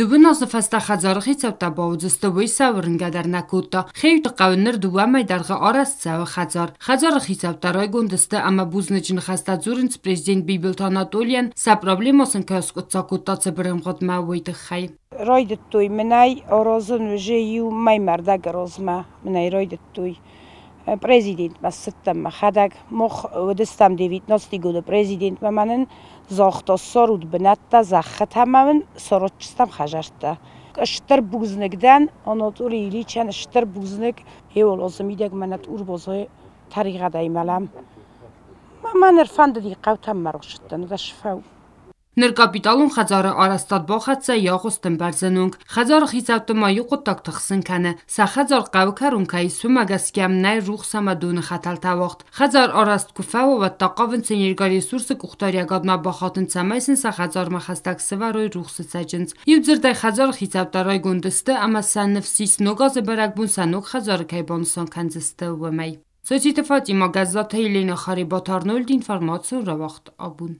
Դուբնոս վստա խաձարխից ու տաբաուձս տվույս ավրն գադարնա կուտա, խեյուտ կավներ դուվամայ դարգը արասցավը խաձար, խաձարխից ու տարոյ գունդստը ամա բուզնջն խաստաձուրնց պրեզդեն բիբիլտ Անատոլյան, սա պրոբլեմոսն կյոսկուծա կուտացը բրըմ գոտմա ույտ խայ։ Ռոյդտ տույ մնայ օրոզն ուժեյու մայ մարդա գրոզմա մնայ ռոյդտ տույ Äh, Präsident ma sëtte ma chadag er moch ouëstam deit nos die gode Präsident ma mannen, soch dat sorut benatta zachet ha mawen sorotstam chajarta. E ëtter buzenneg den an not uri Lichen e ëtter buzenneg heol ose midg ma net urbozoe tari gada imalam. Ma man er, er fande die kaut ha marochten, dat fau. Ներկապիտալում խաձարը առաստատբող հացա յաղոս տնբարձնունք, խաձարը խիզատմայու կոտակ տխսնքանը, սա խաձար կավկար ունքայի սումագասկյամնայ ռուխ սամադունը խատալտավողտ, խաձար առաստ կուվավ ով ատտակավնց են երգարի սուրսը կուղտարյա գատնաբախատնց ամայսն սա խաձար մախաստակ սվարոյ ռուխ սծաջնց, իվ ձրդայ խաձար խիզապտարայ գունդստը ամասան նվսիս նոգազը բարակբուն սանուկ խաձարը կայբոն սոնքան ձստը ումայի։ Սոցիտը վատ իմ ագազատեի լենը խարի բոթարնոլդ ինվարմացը ռավաղթ աբուն։